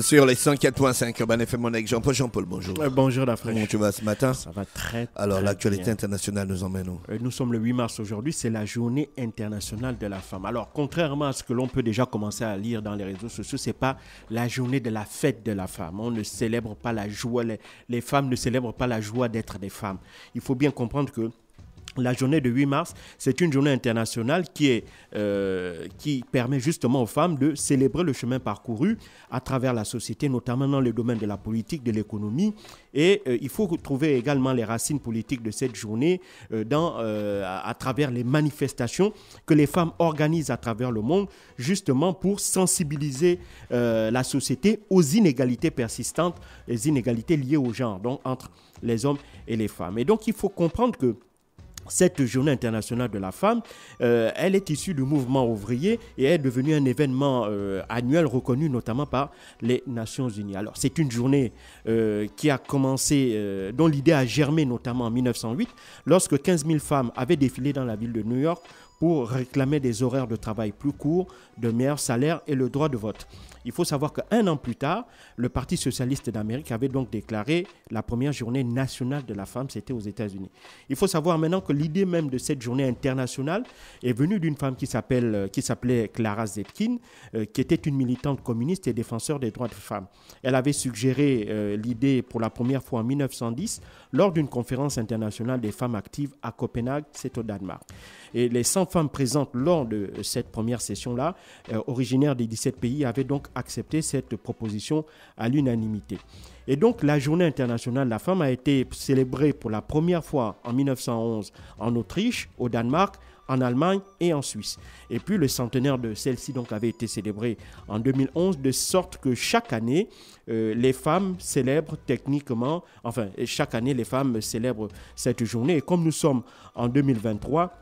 Sur les 104.5, ben effet mon Jean-Paul. Jean-Paul, bonjour. Euh, bonjour, la fraîche. Comment tu vas ce matin Ça va très, Alors, l'actualité internationale nous emmène où euh, Nous sommes le 8 mars aujourd'hui, c'est la journée internationale de la femme. Alors, contrairement à ce que l'on peut déjà commencer à lire dans les réseaux sociaux, c'est pas la journée de la fête de la femme. On ne célèbre pas la joie, les femmes ne célèbrent pas la joie d'être des femmes. Il faut bien comprendre que la journée de 8 mars, c'est une journée internationale qui, est, euh, qui permet justement aux femmes de célébrer le chemin parcouru à travers la société, notamment dans le domaine de la politique, de l'économie. Et euh, il faut trouver également les racines politiques de cette journée euh, dans, à, à, travers les manifestations que les femmes organisent à travers le monde, justement pour sensibiliser la société aux inégalités persistantes, les inégalités liées au genre, donc entre les hommes et les femmes. Et donc il faut comprendre que cette journée internationale de la femme, euh, elle est issue du mouvement ouvrier et est devenue un événement euh, annuel reconnu notamment par les Nations Unies. Alors c'est une journée euh, qui a commencé, dont l'idée a germé notamment en 1908, lorsque 15 000 femmes avaient défilé dans la ville de New York pour réclamer des horaires de travail plus courts, de meilleurs salaires et le droit de vote. Il faut savoir qu'un an plus tard, le Parti socialiste d'Amérique avait donc déclaré la première journée nationale de la femme, c'était aux États-Unis. Il faut savoir maintenant que l'idée même de cette journée internationale est venue d'une femme qui euh, s'appelait Clara Zetkin, euh, qui était une militante communiste et défenseur des droits de femmes. Elle avait suggéré euh, l'idée pour la première fois en 1910 lors d'une conférence internationale des femmes actives à Copenhague, c'est au Danemark. Et les 100 femmes présentes lors de euh, cette première session-là, euh, originaires des 17 pays, avaient donc accepté cette proposition à l'unanimité. Et donc la journée internationale de la femme a été célébrée pour la première fois en 1911 en Autriche, au Danemark, en Allemagne et en Suisse. Et puis le centenaire de celle-ci donc avait été célébré en 2011 de sorte que chaque année euh, les femmes célèbrent techniquement, enfin chaque année les femmes célèbrent cette journée. Et comme nous sommes en 2023,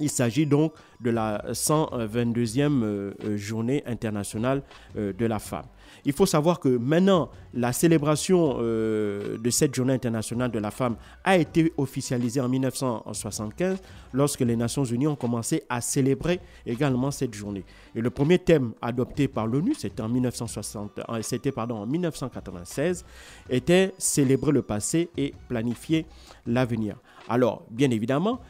il s'agit donc de la 122e euh, euh, journée internationale de la femme. Il faut savoir que maintenant, la célébration euh, de cette journée internationale de la femme a été officialisée en 1975 lorsque les Nations Unies ont commencé à célébrer également cette journée. Et le premier thème adopté par l'ONU, c'était en, euh, c'était, en 1996, était célébrer le passé et planifier l'avenir. Alors, bien évidemment,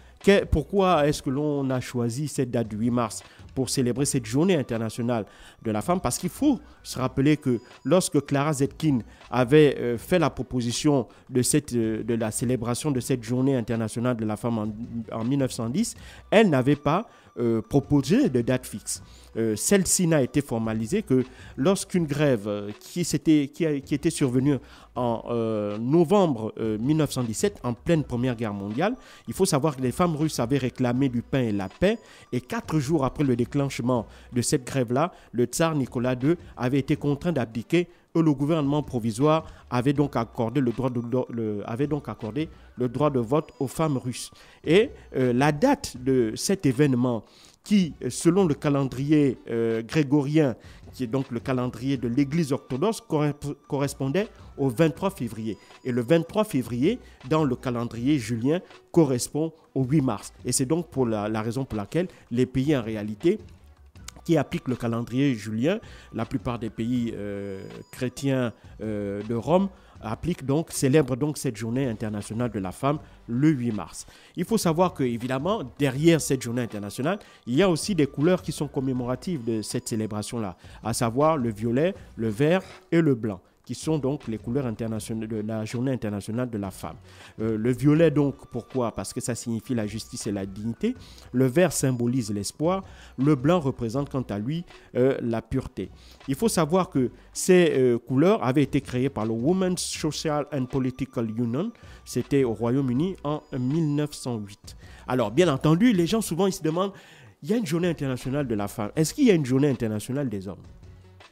pourquoi est-ce que l'on a choisi cette date du 8 mars pour célébrer cette journée internationale de la femme Parce qu'il faut se rappeler que lorsque Clara Zetkin avait euh, fait la proposition de, cette, euh, de la célébration de cette journée internationale de la femme en, en 1910, elle n'avait pas euh, proposé de date fixe. Euh, celle-ci n'a été formalisée que lorsqu'une grève euh, qui, était, qui, était survenue en novembre 1917, en pleine Première Guerre mondiale. Il faut savoir que les femmes russes avaient réclamé du pain et la paix. Et quatre jours après le déclenchement de cette grève-là, le tsar Nicolas II avait été contraint d'abdiquer le gouvernement provisoire avait donc accordé le droit de, vote aux femmes russes. Et euh, la date de cet événement, qui, selon le calendrier euh, grégorien, qui est donc le calendrier de l'Église orthodoxe, correspondait au 23 février. Et le 23 février, dans le calendrier julien, correspond au 8 mars. Et c'est donc pour la raison pour laquelle les pays, en réalité, qui applique le calendrier julien. La plupart des pays euh, chrétiens euh, de Rome appliquent donc, célèbrent donc cette journée internationale de la femme le 8 mars. Il faut savoir que, évidemment, derrière cette journée internationale, il y a aussi des couleurs qui sont commémoratives de cette célébration-là, à savoir le violet, le vert et le blanc qui sont donc les couleurs internationales de la journée internationale de la femme. Euh, le violet donc, pourquoi Parce que ça signifie la justice et la dignité. Le vert symbolise l'espoir. Le blanc représente quant à lui euh, la pureté. Il faut savoir que ces euh, couleurs avaient été créées par le Women's Social and Political Union. C'était au Royaume-Uni en 1908. Alors bien entendu, les gens souvent ils se demandent, il y a une journée internationale de la femme. Est-ce qu'il y a une journée internationale des hommes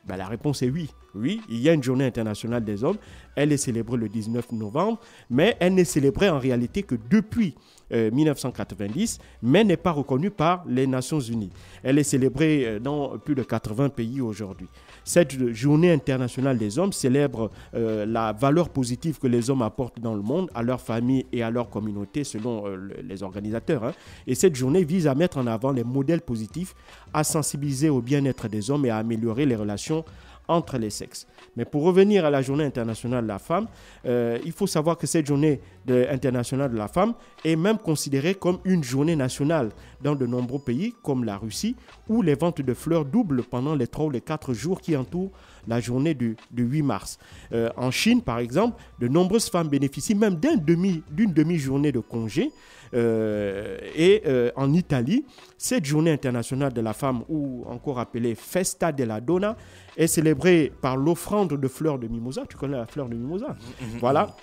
ben, La réponse est oui. Oui, il y a une journée internationale des hommes. Elle est célébrée le 19 novembre, mais elle n'est célébrée en réalité que depuis 1990, euh, mais n'est pas reconnue par les Nations Unies. Elle est célébrée euh, dans plus de 80 pays aujourd'hui. Cette journée internationale des hommes célèbre euh, la valeur positive que les hommes apportent dans le monde, à leur famille et à leur communauté, selon les organisateurs. Hein. Et cette journée vise à mettre en avant les modèles positifs, à sensibiliser au bien-être des hommes et à améliorer les relations entre les sexes. Mais pour revenir à la journée internationale de la femme, euh, il faut savoir que cette journée internationale de la femme est même considérée comme une journée nationale dans de nombreux pays comme la Russie, où les ventes de fleurs doublent pendant les trois ou les quatre jours qui entourent la journée du, 8 mars. Euh, en Chine, par exemple, de nombreuses femmes bénéficient même d'une demi, demi-journée de congé. Euh, et euh, en Italie, cette journée internationale de la femme, ou encore appelée Festa della Donna, est célébrée par l'offrande de fleurs de mimosa. Tu connais la fleur de mimosa mm-hmm. Voilà.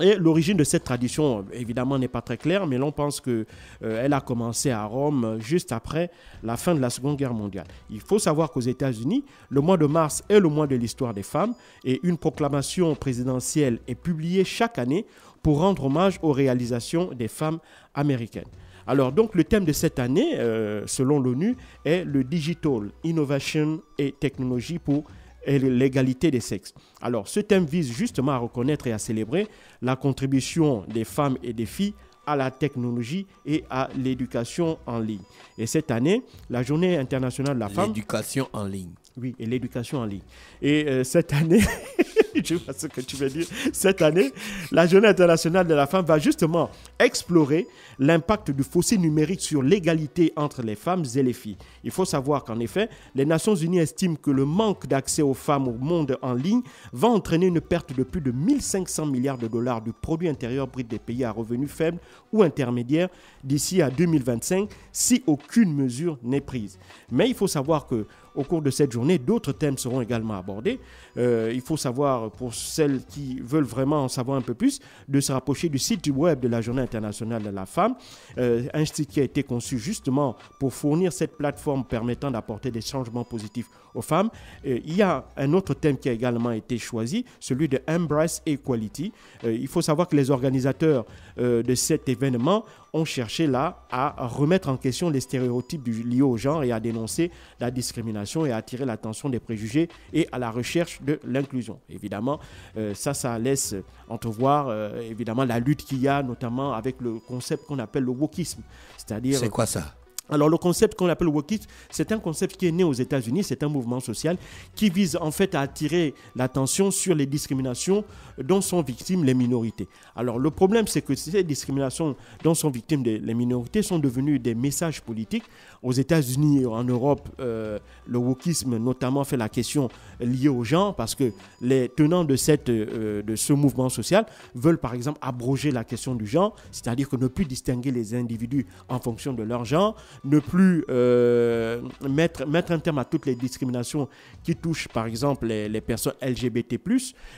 Et l'origine de cette tradition, évidemment, n'est pas très claire, mais l'on pense qu'elle euh, a commencé à Rome euh, juste après la fin de la Seconde Guerre mondiale. Il faut savoir qu'aux États-Unis, le mois de mars est le mois de l'histoire des femmes et une proclamation présidentielle est publiée chaque année pour rendre hommage aux réalisations des femmes américaines. Alors donc le thème de cette année, euh, selon l'ONU, est le Digital Innovation et Technologie pour et l'égalité des sexes. Alors, ce thème vise justement à reconnaître et à célébrer la contribution des femmes et des filles à la technologie et à l'éducation en ligne. Et cette année, la Journée internationale de la femme. L'éducation en ligne. Oui, et l'éducation en ligne. Et euh, cette année. je vois ce que tu veux dire. Cette année, la Journée internationale de la femme va justement explorer l'impact du fossé numérique sur l'égalité entre les femmes et les filles. Il faut savoir qu'en effet, les Nations Unies estiment que le manque d'accès aux femmes au monde en ligne va entraîner une perte de plus de 1500 milliards de dollars du produit intérieur brut des pays à revenus faibles ou intermédiaires d'ici à 2025 si aucune mesure n'est prise. Mais il faut savoir que au cours de cette journée, d'autres thèmes seront également abordés. Euh, il faut savoir, pour celles qui veulent vraiment en savoir un peu plus, de se rapprocher du site web de la Journée internationale de la femme, euh, un site qui a été conçu justement pour fournir cette plateforme permettant d'apporter des changements positifs aux femmes. Euh, il y a un autre thème qui a également été choisi, celui de Embrace Equality. il faut savoir que les organisateurs de cet événement ont cherché là à remettre en question les stéréotypes liés au genre et à dénoncer la discrimination et à attirer l'attention des préjugés et à la recherche de l'inclusion. Évidemment, euh, ça, ça laisse entrevoir euh, évidemment la lutte qu'il y a notamment avec le concept qu'on appelle le wokisme. C'est-à-dire... C'est quoi ça alors le concept qu'on appelle wokisme, c'est un concept qui est né aux États-Unis, c'est un mouvement social qui vise en fait à attirer l'attention sur les discriminations dont sont victimes les minorités. Alors le problème c'est que ces discriminations dont sont victimes les minorités sont devenues des messages politiques. Aux États-Unis et en Europe, euh, le wokisme notamment fait la question liée au genre parce que les tenants de, cette, euh, de ce mouvement social veulent par exemple abroger la question du genre, c'est-à-dire que ne plus distinguer les individus en fonction de leur genre ne plus euh, mettre, mettre un terme à toutes les discriminations qui touchent, par exemple, les, personnes LGBT,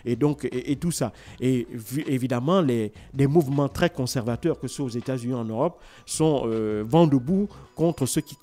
et donc, et, tout ça. Et évidemment, les, mouvements très conservateurs, que ce soit aux États-Unis, en Europe, sont euh, vent debout contre ce qu'ils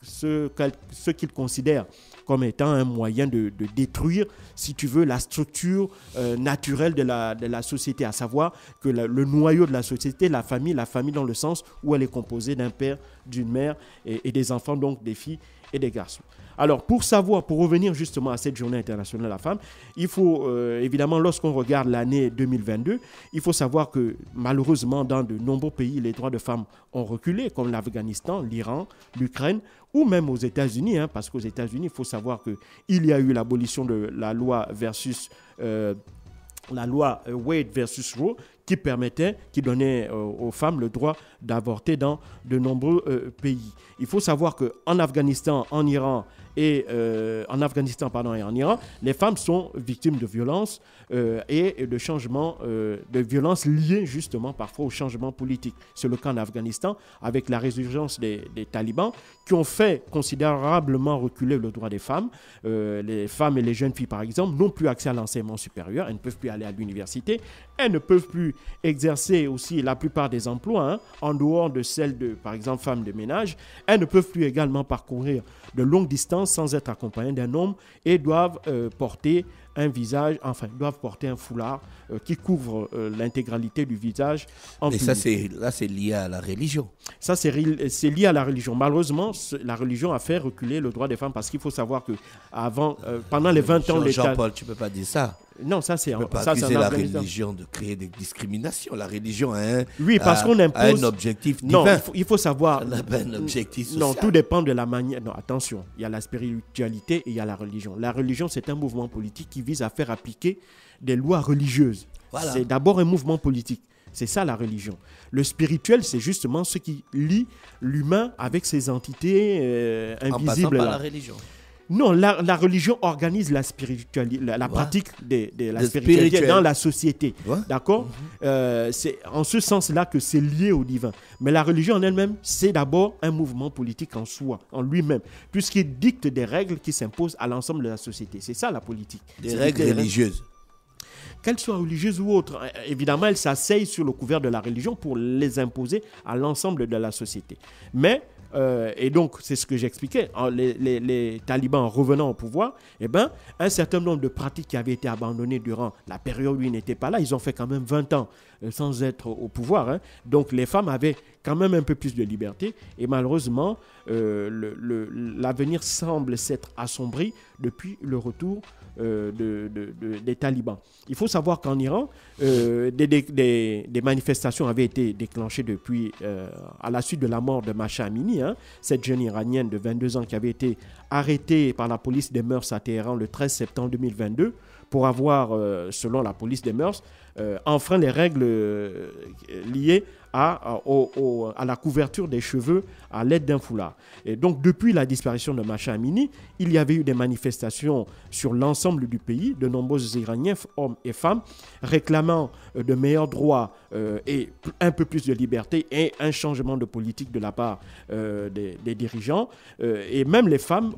ce, ce considèrent comme étant un moyen de, détruire, si tu veux, la structure euh, naturelle de la, de la, société, à savoir que le noyau de la société, la famille, la famille dans le sens où elle est composée d'un père, d'une mère et, des enfants, donc des filles et des garçons. Alors, pour savoir, pour revenir justement à cette journée internationale de la femme, il faut euh, évidemment, lorsqu'on regarde l'année 2022, il faut savoir que malheureusement, dans de nombreux pays, les droits de femmes ont reculé, comme l'Afghanistan, l'Iran, l'Ukraine ou même aux États-Unis, hein, parce qu'aux États-Unis, il faut savoir qu'il y a eu l'abolition de la loi versus... Euh, la loi euh, Wade versus Roe qui permettait, qui donnait euh, aux femmes le droit d'avorter dans de nombreux euh, pays. Il faut savoir qu'en Afghanistan, en Iran, et euh, en Afghanistan pardon, et en Iran, les femmes sont victimes de violences euh, et de changements, euh, de violences liées justement parfois au changement politique. C'est le cas en Afghanistan avec la résurgence des, talibans qui ont fait considérablement reculer le droit des femmes. les femmes et les jeunes filles, par exemple, n'ont plus accès à l'enseignement supérieur, elles ne peuvent plus aller à l'université, elles ne peuvent plus exercer aussi la plupart des emplois, hein, en dehors de celles de, par exemple, femmes de ménage, elles ne peuvent plus également parcourir de longues distances sans être accompagnés d'un homme et doivent euh, porter un visage, enfin, doivent porter un foulard euh, qui couvre euh, l'intégralité du visage. En Mais ça, c'est, là, c'est lié à la religion. Ça, c'est, lié à la religion. Malheureusement, la religion a fait reculer le droit des femmes parce qu'il faut savoir que avant, pendant les 20 ans... Jean-Paul, tu peux pas dire ça. Non, ça c'est un. Pas ça, accuser la religion de créer des discriminations. La religion a Oui, parce qu'on impose. un objectif Non, il faut, savoir. On objectif Non, tout dépend de la manière. Non, attention. Il y a la spiritualité et il y a la religion. La religion, c'est un mouvement politique qui vise à faire appliquer des lois religieuses. C'est d'abord un mouvement politique. C'est ça la religion. Le spirituel, c'est justement ce qui lie l'humain avec ses entités invisibles. Euh, en passant par la religion. Non, la, religion organise la, spiritualité, la, pratique de, la spiritualité dans la société. D'accord mm-hmm. euh, C'est en ce sens-là que c'est lié au divin. Mais la religion en elle-même, c'est d'abord un mouvement politique en soi, en lui-même, puisqu'il dicte des règles qui s'imposent à l'ensemble de la société. C'est ça la politique. Des règles religieuses qu'elles soient religieuses ou autres. Évidemment, elles s'asseyent sur le couvert de la religion pour les imposer à l'ensemble de la société. Mais euh, et donc, c'est ce que j'expliquais. Les, talibans, revenant au pouvoir, eh ben, un certain nombre de pratiques qui avaient été abandonnées durant la période où ils n'étaient pas là, ils ont fait quand même 20 ans euh, sans être au pouvoir. Hein. Donc, les femmes avaient quand même un peu plus de liberté. Et malheureusement, euh, l'avenir semble s'être assombri depuis le retour des talibans. Il faut savoir qu'en Iran, des, manifestations avaient été déclenchées depuis, à la suite de la mort de Macha Amini, hein. Hein. cette jeune iranienne de 22 ans qui avait été arrêtée par la police des mœurs à Téhéran le 13 septembre 2022 pour avoir, euh, selon la police des mœurs, euh, enfreint les règles euh, liées à, la couverture des cheveux à l'aide d'un foulard. Et donc, depuis la disparition de Macha Amini, il y avait eu des manifestations sur l'ensemble du pays, de nombreux Iraniens, hommes et femmes, réclamant euh, de meilleurs droits et un peu plus de liberté et un changement de politique de la part des, dirigeants. et même les femmes,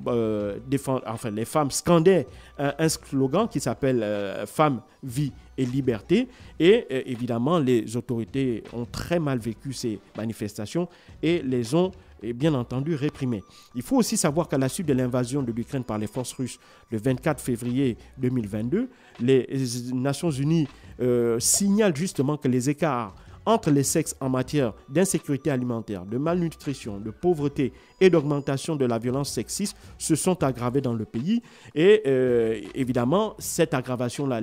défendent, enfin, les femmes scandaient un, slogan qui s'appelle Femmes, vie et liberté. Et euh, évidemment, les autorités ont très mal vécu ces manifestations et les ont eh bien entendu réprimées. Il faut aussi savoir qu'à la suite de l'invasion de l'Ukraine par les forces russes le 24 février 2022, les Nations Unies euh, signalent justement que les écarts entre les sexes en matière d'insécurité alimentaire, de malnutrition, de pauvreté et d'augmentation de la violence sexiste se sont aggravées dans le pays. Et euh, évidemment, cette aggravation-là,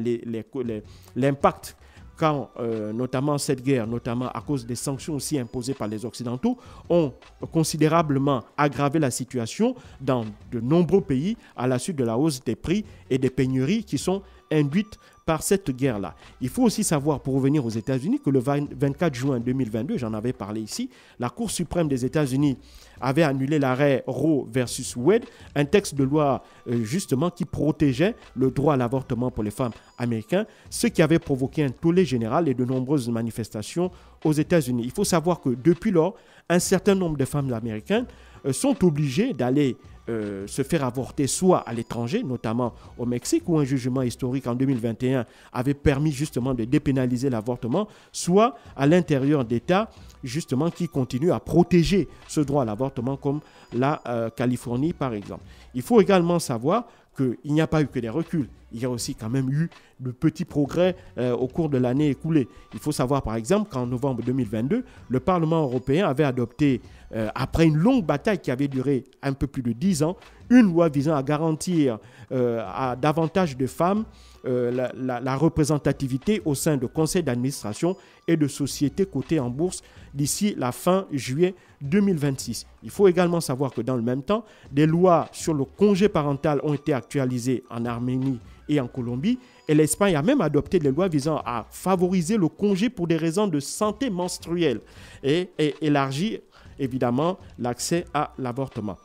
l'impact quand euh, notamment cette guerre, notamment à cause des sanctions aussi imposées par les Occidentaux, ont considérablement aggravé la situation dans de nombreux pays à la suite de la hausse des prix et des pénuries qui sont induites par cette guerre-là. Il faut aussi savoir, pour revenir aux États-Unis, que le 24 juin 2022, j'en avais parlé ici, la Cour suprême des États-Unis avait annulé l'arrêt Roe versus Wade, un texte de loi euh, justement qui protégeait le droit à l'avortement pour les femmes américaines, ce qui avait provoqué un tollé général et de nombreuses manifestations aux États-Unis. Il faut savoir que depuis lors, un certain nombre de femmes américaines euh, sont obligés d'aller euh, se faire avorter soit à l'étranger, notamment au Mexique, où un jugement historique en 2021 avait permis justement de dépénaliser l'avortement, soit à l'intérieur d'États justement qui continuent à protéger ce droit à l'avortement comme la euh, Californie par exemple. Il faut également savoir qu'il n'y a pas eu que des reculs, il y a aussi quand même eu de petits progrès euh, au cours de l'année écoulée. Il faut savoir par exemple qu'en novembre 2022, le Parlement européen avait adopté, euh, après une longue bataille qui avait duré un peu plus de 10 ans, une loi visant à garantir euh, à davantage de femmes la, la, représentativité au sein de conseils d'administration et de sociétés cotées en bourse d'ici la fin juillet 2026. Il faut également savoir que dans le même temps, des lois sur le congé parental ont été actualisées en Arménie et en Colombie, et l'Espagne a même adopté des lois visant à favoriser le congé pour des raisons de santé menstruelle et, élargir évidemment l'accès à l'avortement.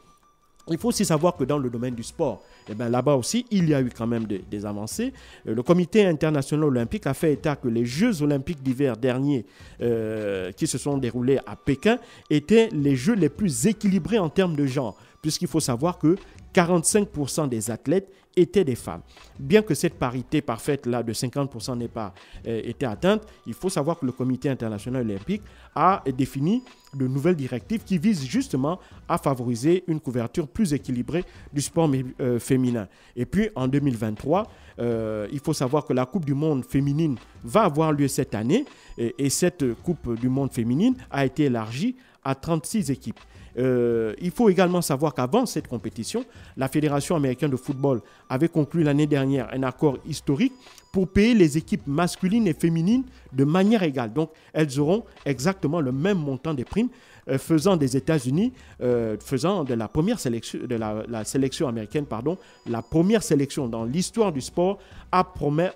Il faut aussi savoir que dans le domaine du sport, eh ben, là-bas aussi, il y a eu quand même des, avancées. Euh, le Comité international olympique a fait état que les Jeux olympiques d'hiver derniers euh, qui se sont déroulés à Pékin étaient les Jeux les plus équilibrés en termes de genre puisqu'il faut savoir que 45% des athlètes étaient des femmes. Bien que cette parité parfaite là de 50% n'ait pas euh, été atteinte, il faut savoir que le Comité international olympique a défini de nouvelles directives qui visent justement à favoriser une couverture plus équilibrée du sport euh, féminin. Et puis en 2023, euh, il faut savoir que la Coupe du Monde féminine va avoir lieu cette année et cette Coupe du Monde féminine a été élargie à 36 équipes. Euh, il faut également savoir qu'avant cette compétition, la Fédération américaine de football avait conclu l'année dernière un accord historique pour payer les équipes masculines et féminines de manière égale. Donc, elles auront exactement le même montant des primes. Euh, faisant des États-Unis, euh, faisant de la première sélection, de la, sélection américaine, pardon, la première sélection dans l'histoire du sport à,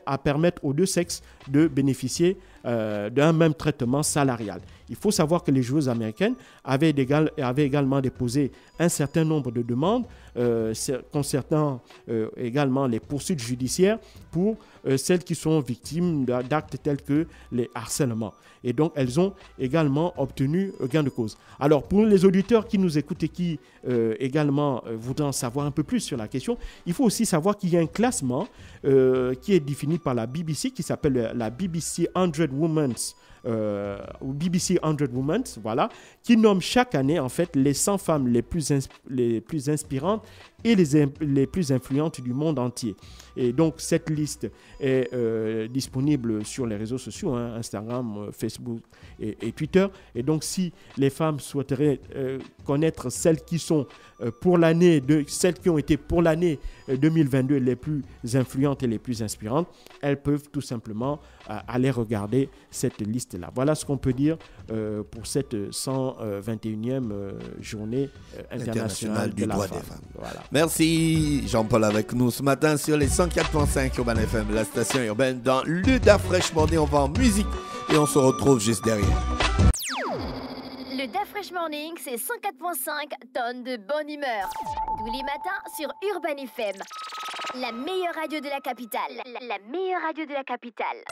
à permettre aux deux sexes de bénéficier euh, d'un même traitement salarial. Il faut savoir que les joueuses américaines avaient également déposé un certain nombre de demandes euh, concernant euh, également les poursuites judiciaires pour euh, celles qui sont victimes d'actes tels que les harcèlements. Et donc, elles ont également obtenu gain de cause. Alors, pour les auditeurs qui nous écoutent et qui également voudront savoir un peu plus sur la question, il faut aussi savoir qu'il y a un classement qui est défini par la BBC qui s'appelle la BBC 100 Women's euh, BBC 100 Women, voilà, qui nomme chaque année en fait les 100 femmes les plus, les plus inspirantes et les, plus influentes du monde entier. Et donc cette liste est euh, disponible sur les réseaux sociaux, hein, Instagram, euh, Facebook et, Twitter. Et donc si les femmes souhaiteraient euh, connaître celles qui sont pour l'année de celles qui ont été pour l'année 2022 les plus influentes et les plus inspirantes, elles peuvent tout simplement aller regarder cette liste là. Voilà ce qu'on peut dire pour cette 121e journée internationale, du de droit des femmes. Voilà. Merci Jean-Paul avec nous ce matin sur les 104.5 Urban FM, la station urbaine dans le Fresh Morning. On va en musique et on se retrouve juste derrière. Le Da Fresh Morning, c'est 104.5 tonnes de bonne humeur. Tous les matins sur Urban FM. La meilleure radio de la capitale. La meilleure radio de la capitale.